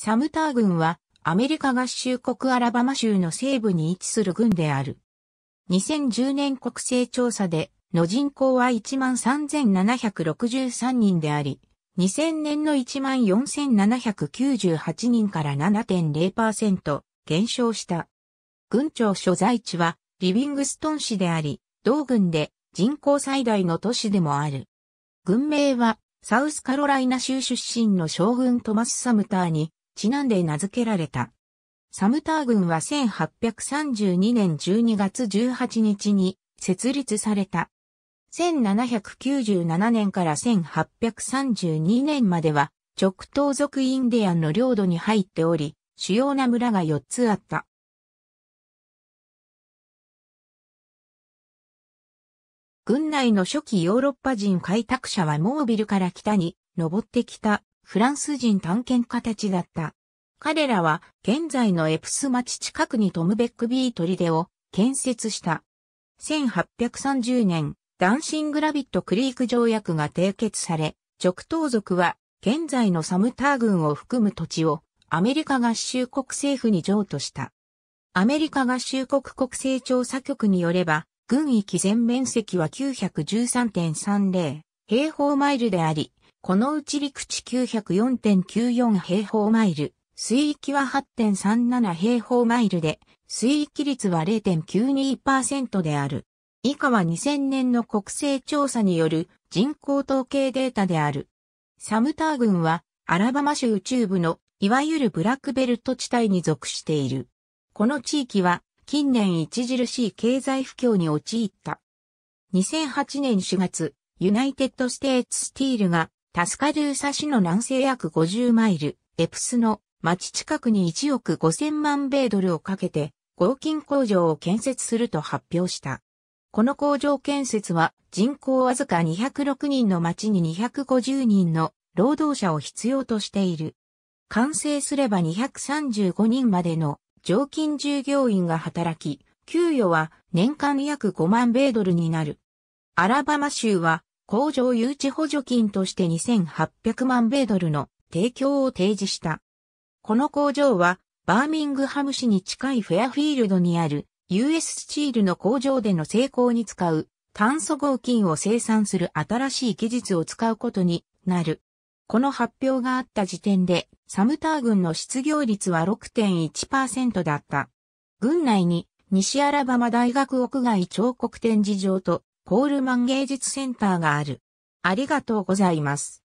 サムター軍はアメリカ合衆国アラバマ州の西部に位置する軍である。2010年国勢調査での人口は13,763人であり、2000年の14,798人から7.0%減少した。軍庁所在地はリビングストン市であり、同軍で人口最大の都市でもある。軍名はサウスカロライナ州出身の将軍トマス・サムターにちなんで名付けられた。サムター軍は1832年12月18日に設立された。1797年から1832年までは直東族インディアンの領土に入っており、主要な村が4つあった。軍内の初期ヨーロッパ人開拓者はモービルから北に登ってきたフランス人探検家たちだった。彼らは現在のエプス町近くにトムベックビートリデを建設した。1830年、ダンシングラビットクリーク条約が締結され、直当族は現在のサムター軍を含む土地をアメリカ合衆国政府に譲渡した。アメリカ合衆国国勢調査局によれば、軍域全面積は913.30平方マイルであり、このうち陸地904.94平方マイル、水域は8.37平方マイルで、水域率は0.92%である。以下は2000年の国勢調査による人口統計データである。サムター群はアラバマ州中部のいわゆるブラックベルト地帯に属している。この地域は近年著しい経済不況に陥った。2008年4月、ユナイテッドステーツスティールがタスカルーサ市の南西約50マイル、エプスの町近くに1億5000万米ドルをかけて、合金工場を建設すると発表した。この工場建設は人口わずか206人の町に250人の労働者を必要としている。完成すれば235人までの常勤従業員が働き、給与は年間約5万米ドルになる。アラバマ州は工場誘致補助金として2800万米ドルの提供を提示した。この工場は、バーミングハム市に近いフェアフィールドにある US スチールの工場での成功に使う炭素合金を生産する新しい技術を使うことになる。この発表があった時点で、サムター軍の失業率は6.1%だった。軍内に西アラバマ大学屋外彫刻展示場とコールマン芸術センターがある。ありがとうございます。